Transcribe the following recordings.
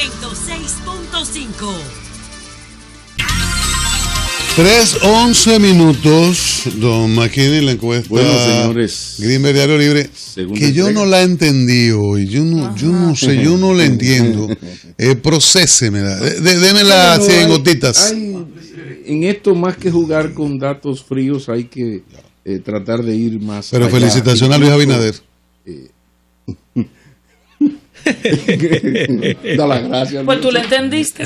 106.5. 3.11 minutos, don McKinney, la encuesta. Bueno, señores. Diario Libre. que yo no la entendí hoy. Yo no, yo no sé, yo no la entiendo. Eh, démela así gotitas. en esto, más que jugar con datos fríos, hay que eh, tratar de ir más. Pero felicitaciones a Luis Abinader. Eh, da las gracias. Pues tú la entendiste.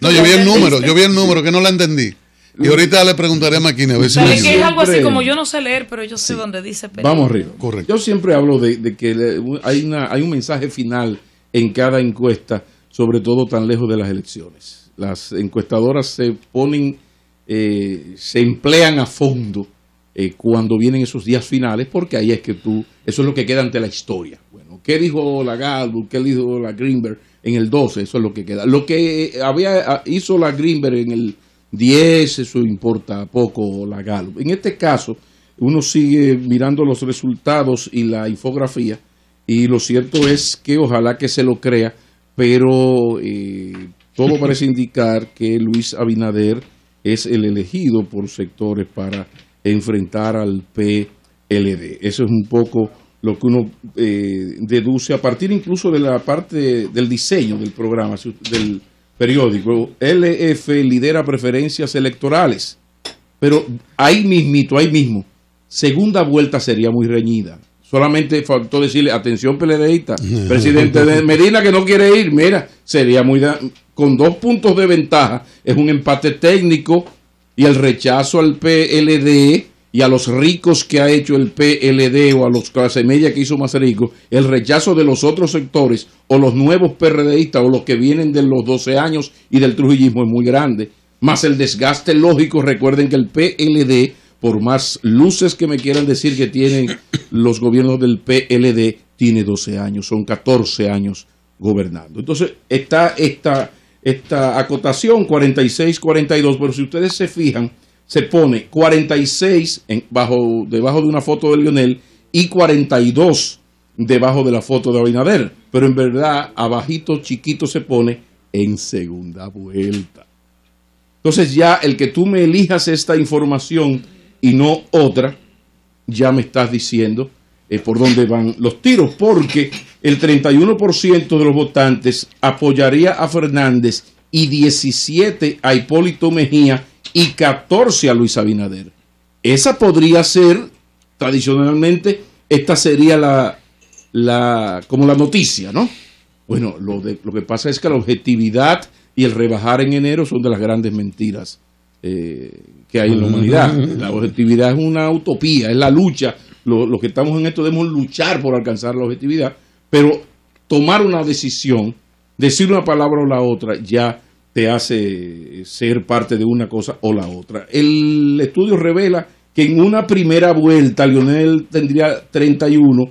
No, yo vi el número, yo vi el número que no la entendí. Y ahorita le preguntaré a Maquina a ver si es algo así como yo no sé leer, pero yo sé dónde dice. Vamos arriba. Correcto. Yo siempre hablo de, que hay, una, hay un mensaje final en cada encuesta, sobre todo tan lejos de las elecciones. Las encuestadoras se ponen, eh, se emplean a fondo eh, cuando vienen esos días finales, porque ahí es que tú, eso es lo que queda ante la historia. Bueno, ¿qué dijo la Galo? ¿Qué dijo la Greenberg en el 12? Eso es lo que queda. Lo que eh, había ah, hizo la Greenberg en el 10, eso importa poco la Galo. En este caso, uno sigue mirando los resultados y la infografía, y lo cierto es que ojalá que se lo crea, pero eh, todo parece indicar que Luis Abinader es el elegido por sectores para enfrentar al PLD. Eso es un poco lo que uno eh, deduce a partir incluso de la parte del diseño del programa, del periódico. LF lidera preferencias electorales, pero ahí mismito, ahí mismo, segunda vuelta sería muy reñida. Solamente faltó decirle, atención PLDista... presidente de Medina que no quiere ir, mira, sería muy... con dos puntos de ventaja, es un empate técnico, y el rechazo al PLD y a los ricos que ha hecho el PLD o a los clase media que hizo más ricos, el rechazo de los otros sectores o los nuevos PRDistas o los que vienen de los 12 años y del trujillismo es muy grande, más el desgaste lógico, recuerden que el PLD, por más luces que me quieran decir que tienen los gobiernos del PLD, tiene 12 años, son 14 años gobernando. Entonces está esta esta acotación 46-42, pero si ustedes se fijan, se pone 46 bajo, debajo de una foto de Lionel y 42 debajo de la foto de Abinader, pero en verdad abajito chiquito se pone en segunda vuelta. Entonces ya el que tú me elijas esta información y no otra, ya me estás diciendo por dónde van los tiros, porque el 31% de los votantes apoyaría a Fernández y 17 a Hipólito Mejía y 14 a Luis Abinader. Esa podría ser, tradicionalmente, esta sería la, la como la noticia, ¿no? Bueno, lo, de, lo que pasa es que la objetividad y el rebajar en enero son de las grandes mentiras eh, que hay en la humanidad. La objetividad es una utopía, es la lucha los que estamos en esto debemos luchar por alcanzar la objetividad, pero tomar una decisión, decir una palabra o la otra, ya te hace ser parte de una cosa o la otra. El estudio revela que en una primera vuelta Lionel tendría 31,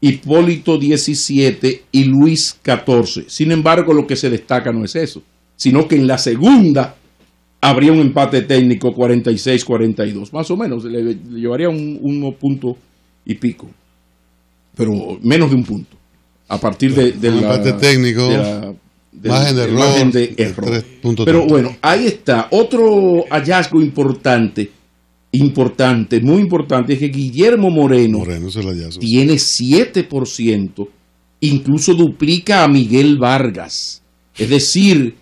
Hipólito 17 y Luis 14. Sin embargo, lo que se destaca no es eso, sino que en la segunda habría un empate técnico 46-42, más o menos, le, llevaría un, punto y pico, pero menos de un punto, a partir de, la, parte técnico, de margen de, error, Pero bueno, ahí está. Otro hallazgo importante, importante, muy importante, es que Guillermo Moreno, Moreno tiene 7%, incluso duplica a Miguel Vargas. Es decir,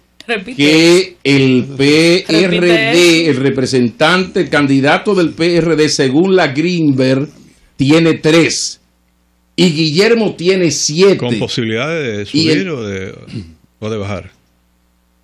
que el PRD, el representante, el candidato del PRD, según la Greenberg, tiene tres y Guillermo tiene siete. ¿Con posibilidad de subir o, de, bajar?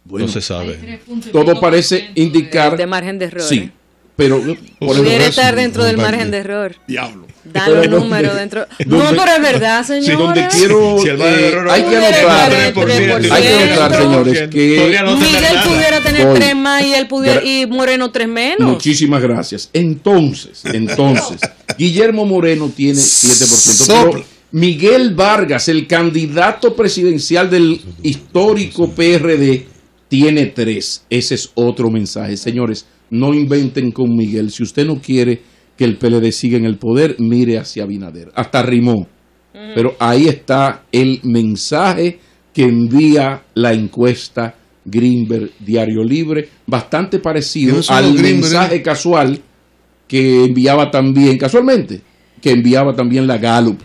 no se sabe. Todo parece indicar... De margen de error. Sí, ¿eh? pero... Por estar dentro del margen de error. Diablo dan los números dentro. No, pero es verdad, señores. Si donde quiero, eh, hay que anotar, señores, que Miguel pudiera tener tres más y él pudiera y Moreno tres menos. Muchísimas gracias. Entonces, entonces, Guillermo Moreno tiene 7%. Pero Miguel Vargas, el candidato presidencial del histórico PRD, tiene tres. Ese es otro mensaje, señores. No inventen con Miguel. Si usted no quiere que el PLD sigue en el poder, mire hacia Abinader. Hasta Rimón, Pero ahí está el mensaje que envía la encuesta Greenberg Diario Libre, bastante parecido al ¿eh? mensaje casual que enviaba también, casualmente, que enviaba también la Gallup.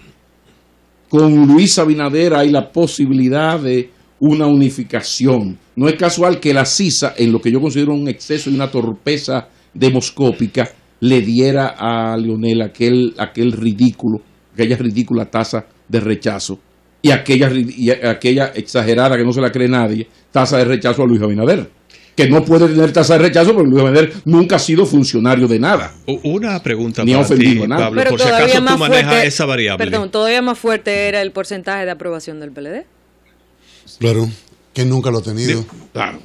Con Luis Abinader hay la posibilidad de una unificación. No es casual que la CISA, en lo que yo considero un exceso y una torpeza demoscópica, le diera a Leonel aquel, aquel ridículo, aquella ridícula tasa de rechazo y aquella, aquella exagerada que no se la cree nadie, tasa de rechazo a Luis Abinader. Que no puede tener tasa de rechazo porque Luis Abinader nunca ha sido funcionario de nada. Una pregunta Ni para Pablo, por si acaso tú manejas esa variable. Perdón, todavía más fuerte era el porcentaje de aprobación del PLD. Claro. Que nunca lo ha tenido.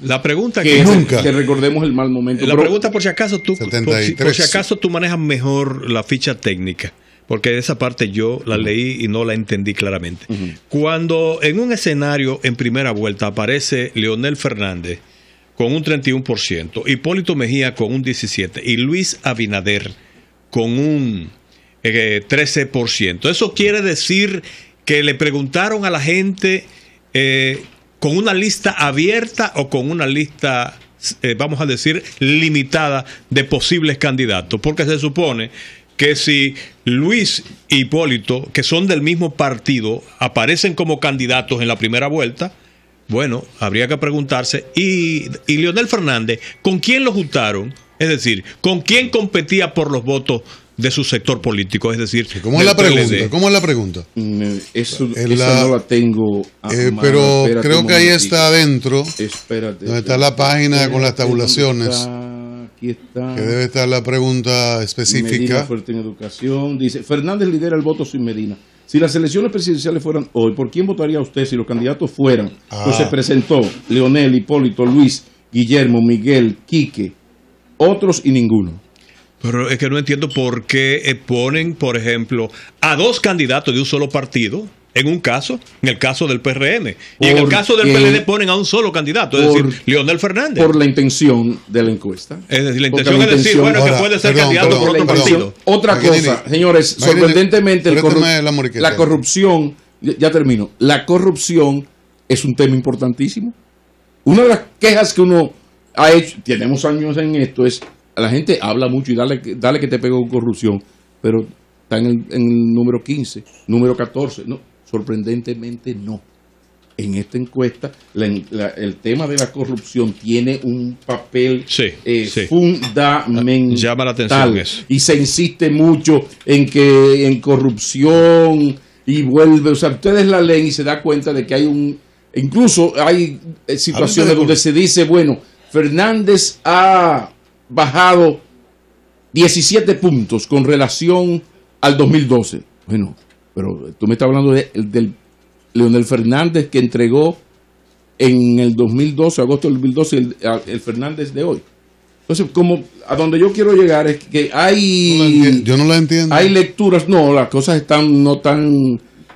La pregunta que, que recordemos el mal momento. La pregunta por si acaso tú, por si, acaso tú manejas mejor la ficha técnica porque esa parte yo la leí y no la entendí claramente. Cuando en un escenario en primera vuelta aparece Leonel Fernández con un 31%, Hipólito Mejía con un 17% y Luis Abinader con un 13%, eh, eso quiere decir que le preguntaron a la gente eh, con una lista abierta o con una lista, eh, vamos a decir, limitada de posibles candidatos, porque se supone que si Luis y Hipólito, que son del mismo partido, aparecen como candidatos en la primera vuelta, bueno, habría que preguntarse, ¿y, y Leonel Fernández, con quién lo juntaron? Es decir, ¿con quién competía por los votos de su sector político, es decir, ¿cómo es la pregunta? es la pregunta? Eso, esa no la tengo. Eh, pero creo que ahí está adentro. Espérate. Donde está la página con las tabulaciones. aquí está. Que debe estar la pregunta específica. fuerte educación. Dice, Fernández lidera el voto sin Medina. Si las elecciones presidenciales fueran hoy, ¿por quién votaría usted si los candidatos fueran? Ah. Pues se presentó Leonel, Hipólito, Luis, Guillermo, Miguel, Quique, otros y ninguno es que no entiendo por qué eh, ponen, por ejemplo, a dos candidatos de un solo partido. En un caso, en el caso del PRM. Y en el caso del PLD ponen a un solo candidato, es decir, Leonel Fernández. Por la intención de la encuesta. Es decir, la intención es decir, bueno, que puede ser candidato por otro partido. Otra cosa, señores, sorprendentemente, este la corrupción, ya termino, la corrupción es un tema importantísimo. Una de las quejas que uno ha hecho, tenemos años en esto, es la gente habla mucho y dale, dale que te pego con corrupción, pero está en el, número 15, número 14. No, sorprendentemente no. En esta encuesta el tema de la corrupción tiene un papel eh, fundamental. Ah, llama la atención eso. Y se insiste mucho en que en corrupción y vuelve. O sea, ustedes la leen y se da cuenta de que hay un... Incluso hay eh, situaciones donde se dice, bueno, Fernández ha bajado 17 puntos con relación al 2012. Bueno, pero tú me estás hablando de, del Leonel Fernández que entregó en el 2012, agosto del 2012, el, el Fernández de hoy. Entonces, como a donde yo quiero llegar es que hay... yo no la entiendo. Hay lecturas, no, las cosas están no tan...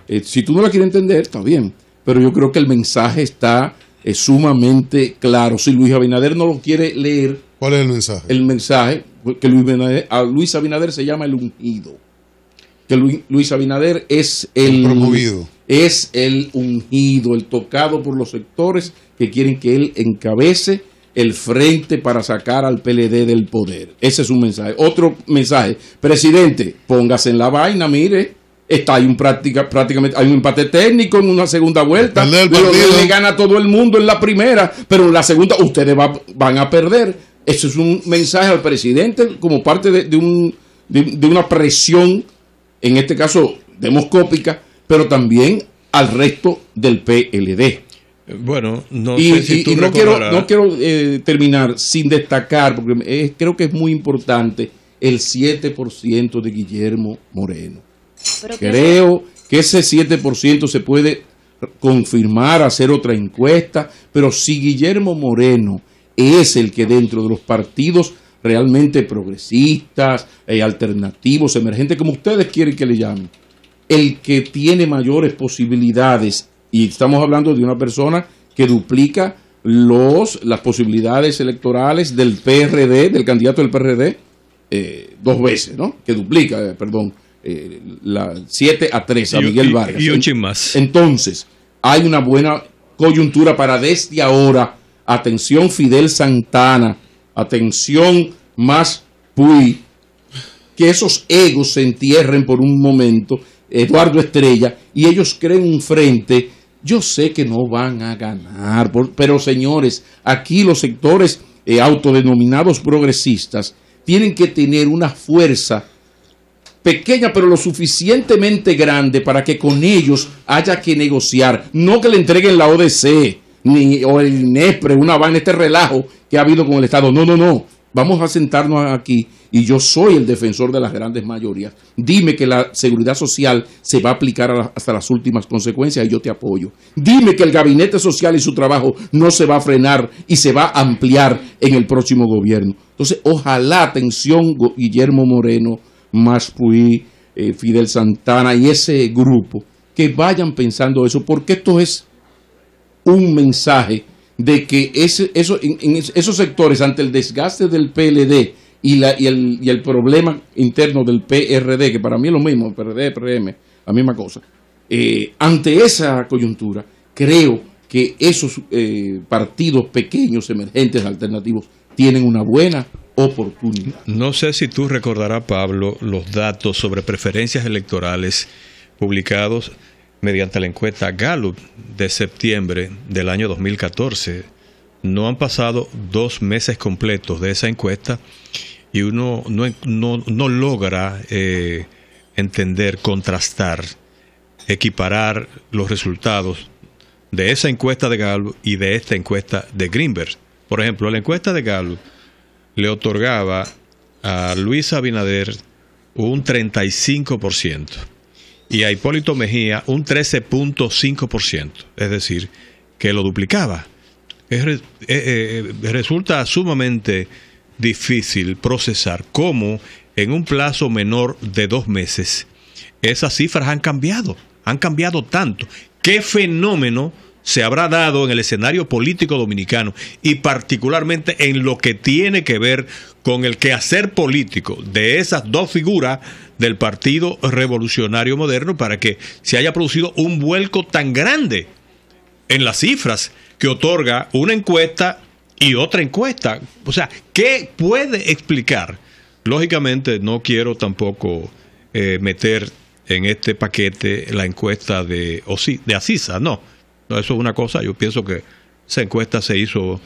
Eh, si tú no la quieres entender, está bien, pero yo creo que el mensaje está eh, sumamente claro. Si Luis Abinader no lo quiere leer, ¿Cuál es el mensaje? El mensaje que Luis Abinader, a Luis Abinader se llama el ungido. Que Luis, Abinader es el, es el ungido, el tocado por los sectores que quieren que él encabece el frente para sacar al PLD del poder. Ese es un mensaje. Otro mensaje, presidente, póngase en la vaina, mire, está hay un práctica, prácticamente hay un empate técnico en una segunda vuelta. Le gana todo el mundo en la primera, pero en la segunda ustedes van a perder. Eso es un mensaje al presidente como parte de, de, una presión, en este caso demoscópica, pero también al resto del PLD. Bueno, no y, no quiero, eh, terminar sin destacar, porque creo que es muy importante, el 7% de Guillermo Moreno. creo que ese 7% se puede confirmar, hacer otra encuesta, pero si Guillermo Moreno es el que dentro de los partidos realmente progresistas, eh, alternativos, emergentes, como ustedes quieren que le llamen, el que tiene mayores posibilidades, y estamos hablando de una persona que duplica los, las posibilidades electorales del PRD, del candidato del PRD, eh, dos veces, ¿no? Que duplica, eh, perdón, 7 a tres a Miguel Vargas. Y, más. Entonces, hay una buena coyuntura para desde ahora atención Fidel Santana, atención más Puy, que esos egos se entierren por un momento, Eduardo Estrella, y ellos creen un frente. Yo sé que no van a ganar, pero señores, aquí los sectores eh, autodenominados progresistas tienen que tener una fuerza pequeña pero lo suficientemente grande para que con ellos haya que negociar, no que le entreguen la ODC, ni, o el nepre una vaina, este relajo que ha habido con el Estado. No, no, no. Vamos a sentarnos aquí y yo soy el defensor de las grandes mayorías. Dime que la seguridad social se va a aplicar hasta las últimas consecuencias y yo te apoyo. Dime que el gabinete social y su trabajo no se va a frenar y se va a ampliar en el próximo gobierno. Entonces, ojalá, atención, Guillermo Moreno, Maspuy, eh, Fidel Santana y ese grupo, que vayan pensando eso, porque esto es un mensaje de que ese, eso, en, esos sectores, ante el desgaste del PLD y, la, y, el, y el problema interno del PRD, que para mí es lo mismo, PRD, PRM, la misma cosa, eh, ante esa coyuntura, creo que esos eh, partidos pequeños, emergentes, alternativos, tienen una buena oportunidad. No sé si tú recordarás, Pablo, los datos sobre preferencias electorales publicados mediante la encuesta Gallup de septiembre del año 2014. No han pasado dos meses completos de esa encuesta y uno no, no, no logra eh, entender, contrastar, equiparar los resultados de esa encuesta de Gallup y de esta encuesta de Greenberg. Por ejemplo, la encuesta de Gallup le otorgaba a Luis Abinader un 35% y a Hipólito Mejía un 13.5%, es decir, que lo duplicaba. Eh, eh, resulta sumamente difícil procesar cómo en un plazo menor de dos meses esas cifras han cambiado, han cambiado tanto. ¿Qué fenómeno? se habrá dado en el escenario político dominicano y particularmente en lo que tiene que ver con el quehacer político de esas dos figuras del Partido Revolucionario Moderno para que se haya producido un vuelco tan grande en las cifras que otorga una encuesta y otra encuesta. O sea, ¿qué puede explicar? Lógicamente no quiero tampoco eh, meter en este paquete la encuesta de, de Asisa, no eso es una cosa, yo pienso que esa encuesta se hizo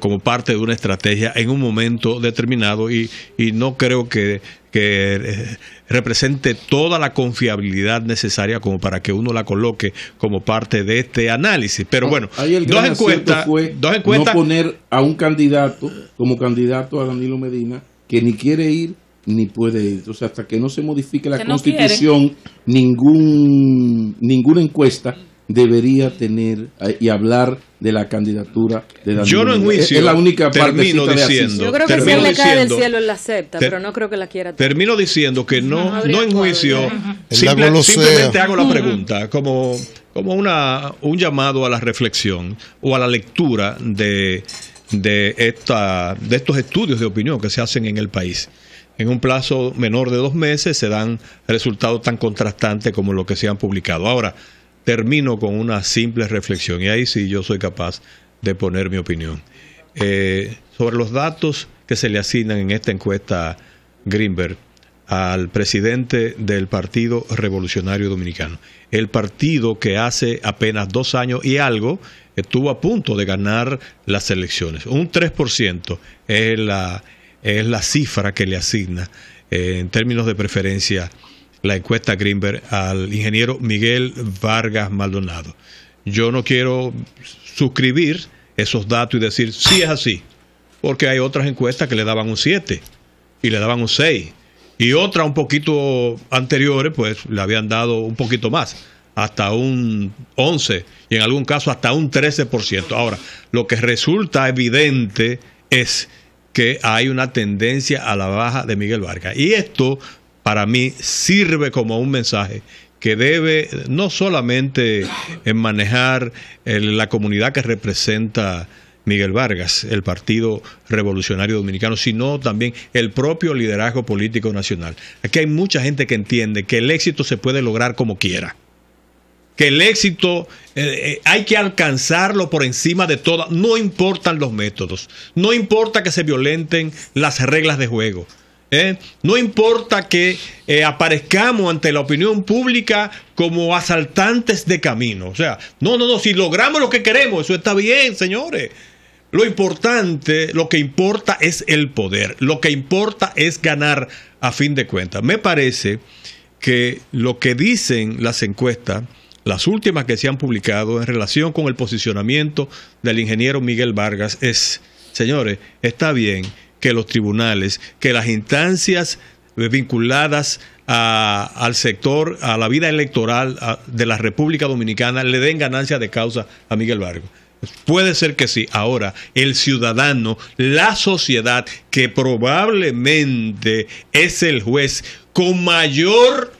como parte de una estrategia en un momento determinado y, y no creo que, que, eh, represente toda la confiabilidad necesaria como para que uno la coloque como parte de este análisis. Pero ah, bueno, dos encuestas, fue dos encuestas. No poner a un candidato como candidato a Danilo Medina que ni quiere ir ni puede ir. O sea, hasta que no se modifique la constitución, ningún, ninguna encuesta debería tener eh, y hablar de la candidatura de Danilo. Yo no juicio, Es, la única termino diciendo. Yo creo que si él le cae del cielo él la acepta, pero no creo que la quiera. Termino diciendo que no, no, juicio juicio. simplemente hago la pregunta como, como una, un llamado a la reflexión o a la lectura de, de, esta, de estos estudios de opinión que se hacen en el país en un plazo menor de dos meses se dan resultados tan contrastantes como los que se han publicado. Ahora, termino con una simple reflexión, y ahí sí yo soy capaz de poner mi opinión. Eh, sobre los datos que se le asignan en esta encuesta Greenberg al presidente del Partido Revolucionario Dominicano. El partido que hace apenas dos años y algo estuvo a punto de ganar las elecciones. Un 3% es la, es la cifra que le asigna eh, en términos de preferencia la encuesta Greenberg al ingeniero Miguel Vargas Maldonado. Yo no quiero suscribir esos datos y decir si sí es así, porque hay otras encuestas que le daban un 7 y le daban un 6 y otras un poquito anteriores pues le habían dado un poquito más, hasta un 11 y en algún caso hasta un 13%. Ahora, lo que resulta evidente es que hay una tendencia a la baja de Miguel Vargas y esto para mí sirve como un mensaje que debe no solamente manejar eh, la comunidad que representa Miguel Vargas, el Partido Revolucionario Dominicano, sino también el propio liderazgo político nacional. Aquí hay mucha gente que entiende que el éxito se puede lograr como quiera, que el éxito eh, eh, hay que alcanzarlo por encima de todo, no importan los métodos, no importa que se violenten las reglas de juego, ¿eh? No importa que eh, aparezcamos ante la opinión pública como asaltantes de camino. O sea, no, no, no, si logramos lo que queremos, eso está bien, señores. Lo importante, lo que importa es el poder, lo que importa es ganar a fin de cuentas. Me parece que lo que dicen las encuestas, las últimas que se han publicado en relación con el posicionamiento del ingeniero Miguel Vargas es, señores, está bien, que los tribunales, que las instancias vinculadas al sector, a la vida electoral de la República Dominicana, le den ganancia de causa a Miguel Vargas. Puede ser que sí. Ahora, el ciudadano, la sociedad, que probablemente es el juez con mayor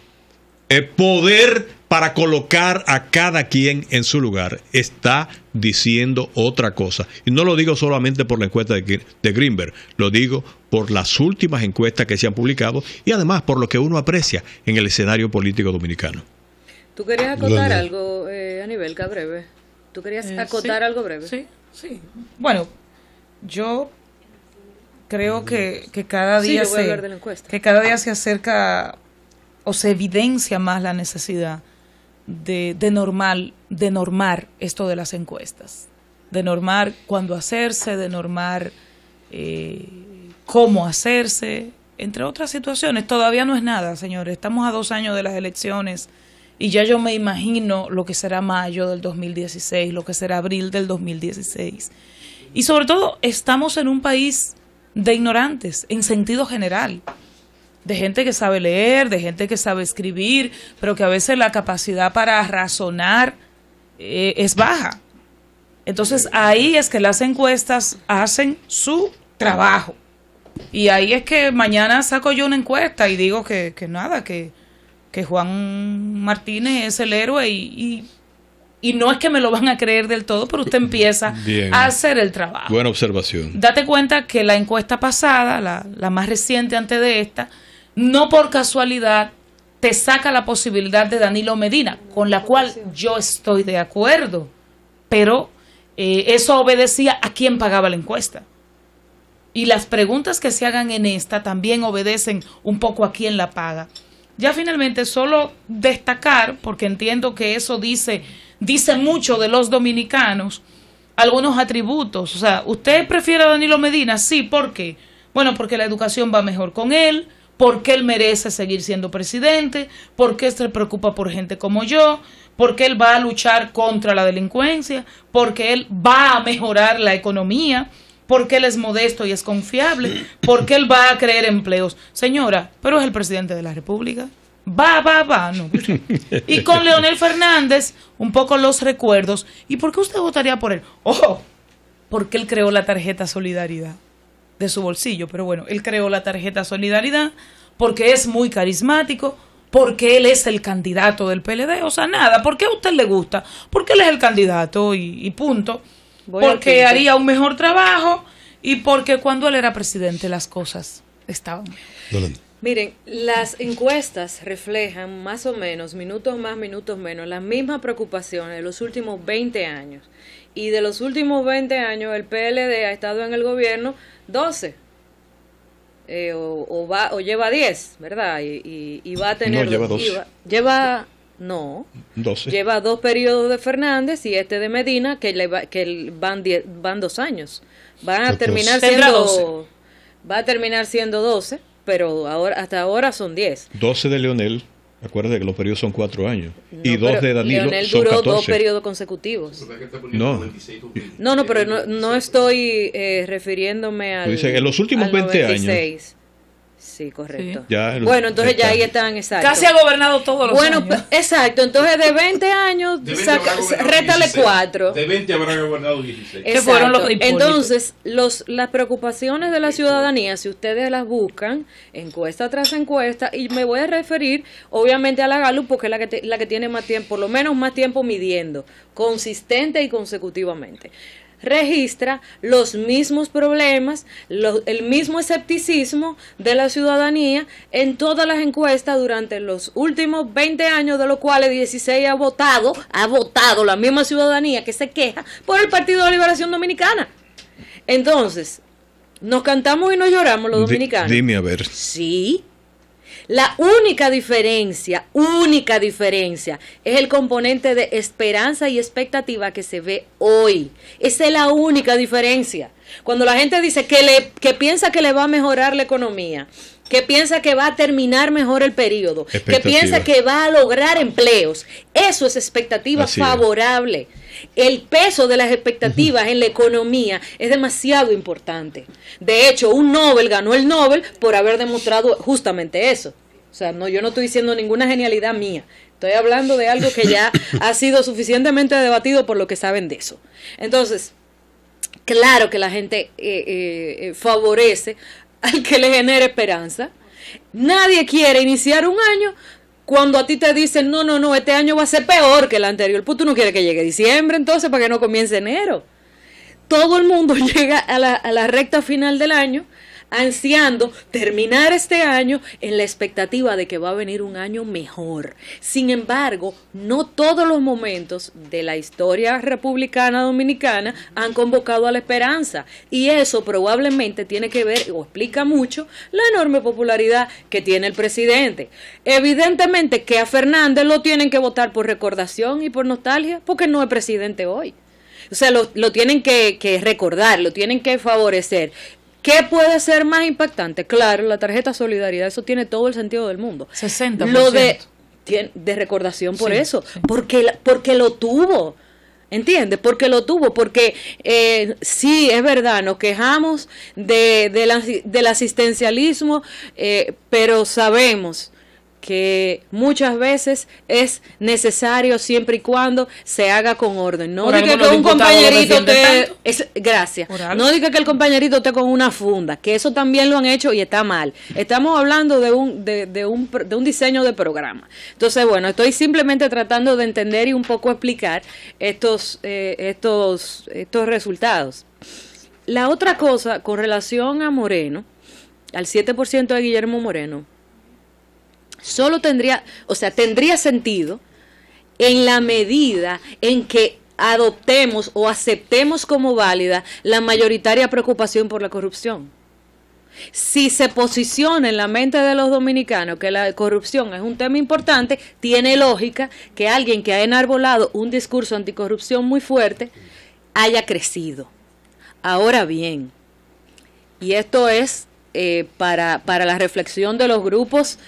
eh, poder para colocar a cada quien en su lugar, está diciendo otra cosa. Y no lo digo solamente por la encuesta de, Greenberg, lo digo por las últimas encuestas que se han publicado y además por lo que uno aprecia en el escenario político dominicano. ¿Tú querías acotar algo, eh, a breve? ¿Tú querías eh, acotar algo breve? Sí, sí. Bueno, yo creo que, que cada día que cada día se acerca o se evidencia más la necesidad de, normal, de normar esto de las encuestas, de normar cuándo hacerse, de normar eh, cómo hacerse, entre otras situaciones. Todavía no es nada, señores. Estamos a dos años de las elecciones y ya yo me imagino lo que será mayo del 2016, lo que será abril del 2016. Y sobre todo, estamos en un país de ignorantes en sentido general de gente que sabe leer, de gente que sabe escribir, pero que a veces la capacidad para razonar eh, es baja. Entonces ahí es que las encuestas hacen su trabajo. Y ahí es que mañana saco yo una encuesta y digo que, nada, que, Juan Martínez es el héroe y, no es que me lo van a creer del todo, pero usted empieza a hacer el trabajo. Buena observación. Date cuenta que la encuesta pasada, la, la más reciente antes de esta, no por casualidad te saca la posibilidad de Danilo Medina, con la cual yo estoy de acuerdo, pero eh, eso obedecía a quién pagaba la encuesta. Y las preguntas que se hagan en esta también obedecen un poco a quién la paga. Ya finalmente, solo destacar, porque entiendo que eso dice, dice mucho de los dominicanos, algunos atributos. O sea, ¿usted prefiere a Danilo Medina? Sí, ¿por qué? Bueno, porque la educación va mejor con él, por qué él merece seguir siendo presidente, por qué se preocupa por gente como yo, por qué él va a luchar contra la delincuencia, por qué él va a mejorar la economía, por qué él es modesto y es confiable, por qué él va a crear empleos. Señora, pero es el presidente de la República. Va, va, va, Y con Leonel Fernández, un poco los recuerdos. ¿Y por qué usted votaría por él? Ojo, porque él creó la tarjeta Solidaridad de su bolsillo. Pero bueno, él creó la tarjeta Solidaridad porque es muy carismático, porque él es el candidato del PLD. O sea, nada, ¿por qué a usted le gusta? Porque él es el candidato y, punto. porque haría un mejor trabajo y porque cuando él era presidente las cosas estaban. Miren, las encuestas reflejan más o menos, minutos más, minutos menos, las mismas preocupaciones de los últimos 20 años. Y de los últimos 20 años el PLD ha estado en el gobierno 12. Eh, o, o, va, o lleva 10, ¿verdad? Y, y, y va a tener... No, lleva lleva... No. 12. Lleva dos periodos de Fernández y este de Medina, que, le que van, diez, van dos años. Van a terminar siendo... Va a terminar siendo 12, pero ahora, hasta ahora son 10. 12 de Leonel. Acuérdate que los periodos son cuatro años. y dos de Danilo Leonel son duró dos periodos consecutivos. No, no, pero no, estoy eh, refiriéndome a. en los últimos 20 años. Sí, correcto. bueno, entonces ya ahí están, exacto. Casi ha gobernado todos los bueno, Bueno, exacto. Entonces de 20 años, rétale 4. De 20 habrá gobernado 16. fueron los entonces, los, las preocupaciones de la ciudadanía, si ustedes las buscan, encuesta tras encuesta, y me voy a referir obviamente a la GALUP porque es la que, la que tiene más tiempo, por lo menos más tiempo midiendo, consistente y consecutivamente registra los mismos problemas, el mismo escepticismo de la ciudadanía en todas las encuestas durante los últimos 20 años, de los cuales 16 ha votado, ha votado la misma ciudadanía que se queja por el Partido de Liberación Dominicana. Entonces, nos cantamos y nos lloramos los dominicanos. Dime a ver. Sí, la única diferencia, única diferencia, es el componente de esperanza y expectativa que se ve hoy. Esa es la única diferencia. Cuando la gente dice que, le, que piensa que le va a mejorar la economía, que piensa que va a terminar mejor el periodo, que piensa que va a lograr empleos, eso es expectativa favorable el peso de las expectativas en la economía es demasiado importante. De hecho, un Nobel ganó el Nobel por haber demostrado justamente eso. O sea, no, yo no estoy diciendo ninguna genialidad mía. Estoy hablando de algo que ya ha sido suficientemente debatido por lo que saben de eso. Entonces, claro que la gente eh, eh, eh, favorece al que le genere esperanza. Nadie quiere iniciar un año cuando a ti te dicen, no, no, no, este año va a ser peor que el anterior, pues tú no quieres que llegue diciembre entonces para que no comience enero. Todo el mundo llega a la, a la recta final del año ansiando terminar este año en la expectativa de que va a venir un año mejor. Sin embargo, no todos los momentos de la historia republicana dominicana han convocado a la esperanza y eso probablemente tiene que ver o explica mucho la enorme popularidad que tiene el presidente. Evidentemente que a Fernández lo tienen que votar por recordación y por nostalgia porque no es presidente hoy. O sea, lo, tienen que, que, recordar, lo tienen que favorecer. ¿Qué puede ser más impactante? Claro, la tarjeta solidaridad, eso tiene todo el sentido del mundo. 60%. Lo de, de recordación por eso, Porque, porque lo tuvo. ¿Entiendes? Porque lo tuvo, porque eh, sí, es verdad, nos quejamos de, de la, del asistencialismo, eh, pero sabemos que muchas veces es necesario siempre y cuando se haga con orden. No diga que un compañerito te... Es, gracias. No diga que el compañerito esté con una funda, que eso también lo han hecho y está mal. Estamos hablando de un, de, un, de un diseño de programa. Entonces, bueno, estoy simplemente tratando de entender y un poco explicar estos, eh, estos, estos resultados. La otra cosa con relación a Moreno, al 7% de Guillermo Moreno, solo tendría, o sea, tendría sentido en la medida en que adoptemos o aceptemos como válida la mayoritaria preocupación por la corrupción. Si se posiciona en la mente de los dominicanos que la corrupción es un tema importante, tiene lógica que alguien que ha enarbolado un discurso anticorrupción muy fuerte haya crecido. Ahora bien, y esto es eh, para, para la reflexión de los grupos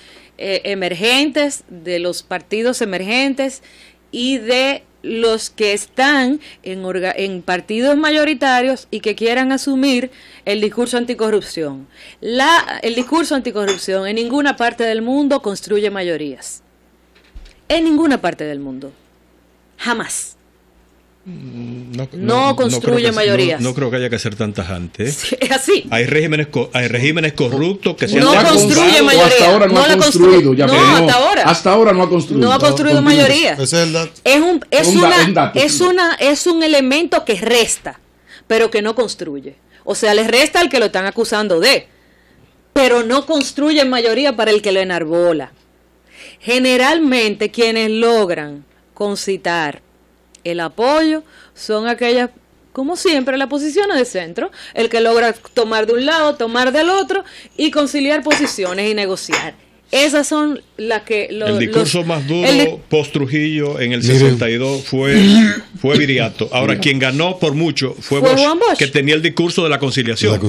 eh, emergentes, de los partidos emergentes y de los que están en, partidos mayoritarios y que quieran asumir el discurso anticorrupción. el discurso anticorrupción en ninguna parte del mundo construye mayorías. En ninguna parte del mundo. Jamás. Mm, no, construye mayoría mayorías. No, creo que haya que hacer tantas antes es así. Hay regímenes, hay regímenes corruptos que se han No construye mayoría. Hasta ahora no, ha construido. hasta ahora. Hasta ahora no ha construido. No mayoría. Es, es, un, es, una, es, es un elemento que resta, pero que no construye. O sea, le resta al que lo están acusando de, pero no construye mayoría para el que lo enarbola. Generalmente quienes logran concitar el apoyo son aquellas como siempre, la posición de centro, el que logra tomar de un lado, tomar del otro y conciliar posiciones y negociar. Esas son las que... el discurso más duro post Trujillo en el 62 fue, fue Viriato. Ahora, quien ganó por mucho fue, Bosch, que tenía el discurso de la conciliación.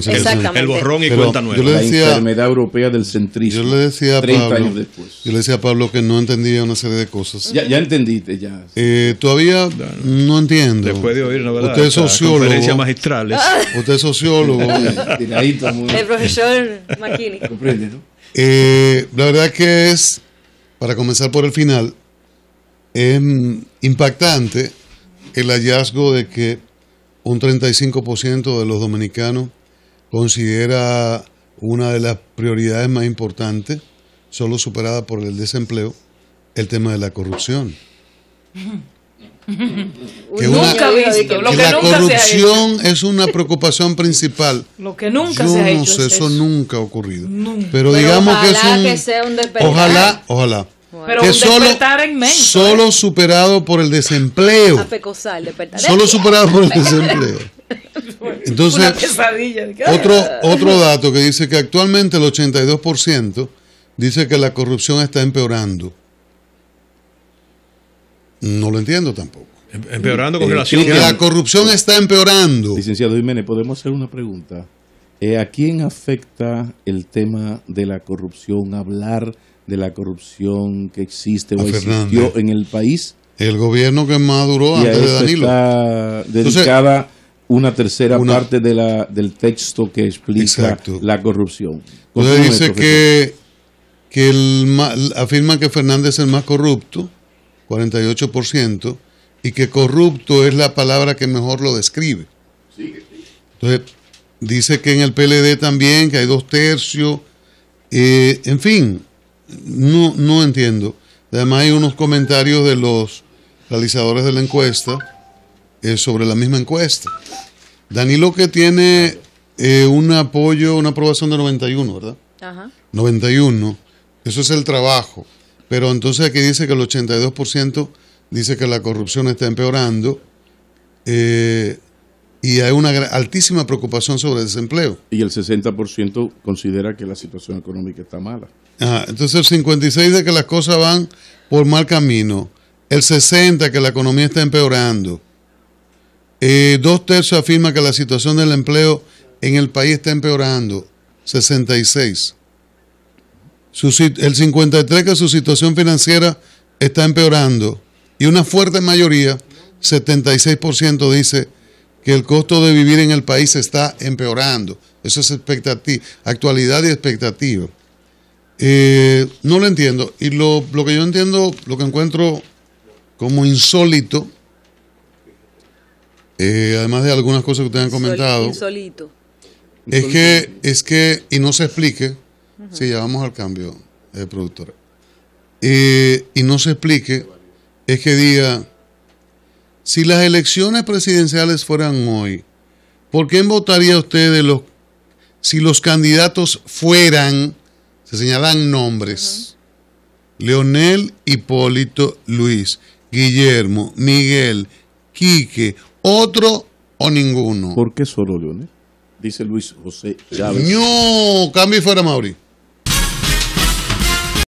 El, borrón y cuenta nueva. la enfermedad europea del centrismo. Yo le decía a Pablo, Yo le decía a Pablo que no entendía una serie de cosas. Ya, ya entendiste, ya. Eh, todavía no entiendo. Después de oír, ¿no, verdad? Usted es sociólogo. Usted es sociólogo. el profesor McKinney. Comprende, ¿no? Eh, la verdad que es, para comenzar por el final, es em, impactante el hallazgo de que un 35% de los dominicanos considera una de las prioridades más importantes, solo superada por el desempleo, el tema de la corrupción. que nunca visto, la corrupción es una preocupación principal. Lo que nunca se ha eso, nunca ha ocurrido. Pero, digamos que es ojalá, ojalá. Pero que ¿eh? solo, superado por el desempleo. solo superado por el desempleo. Entonces, otro, otro dato que dice que actualmente el 82% dice que la corrupción está empeorando. No lo entiendo tampoco. Em-, empeorando con eh, relación a... Que la corrupción está empeorando. Licenciado Jiménez, podemos hacer una pregunta. Eh, ¿A quién afecta el tema de la corrupción, hablar de la corrupción que existe o existió en el país? El gobierno que más duró antes de Danilo. Está dedicada una tercera parte del texto que explica la corrupción. dice que, que el, afirma que Fernández es el más corrupto 48%, y que corrupto es la palabra que mejor lo describe. Entonces, dice que en el PLD también, que hay dos tercios, eh, en fin, no, no entiendo. Además hay unos comentarios de los realizadores de la encuesta eh, sobre la misma encuesta. Danilo que tiene eh, un apoyo, una aprobación de 91, ¿verdad? Ajá. 91. Eso es el trabajo. Pero entonces aquí dice que el 82% dice que la corrupción está empeorando eh, y hay una altísima preocupación sobre el desempleo. Y el 60% considera que la situación económica está mala. entonces el 56% de que las cosas van por mal camino, el 60% que la economía está empeorando, eh, dos tercios afirma que la situación del empleo en el país está empeorando, 66% el 53 que su situación financiera está empeorando y una fuerte mayoría, 76% dice que el costo de vivir en el país está empeorando. Eso es expectativa, actualidad y expectativa. Eh, no lo entiendo. Y lo, lo que yo entiendo, lo que encuentro como insólito, eh, además de algunas cosas que ustedes han comentado, es que, es que, y no se explique, Sí, ya vamos al cambio, de productora, eh, y no se explique, es que diga, si las elecciones presidenciales fueran hoy, ¿por quién votaría usted de los, si los candidatos fueran, se señalan nombres, Leonel, Hipólito, Luis, Guillermo, Miguel, Quique, otro o ninguno? ¿Por qué solo Leonel? Dice Luis José Chávez. No, cambio y fuera Mauri.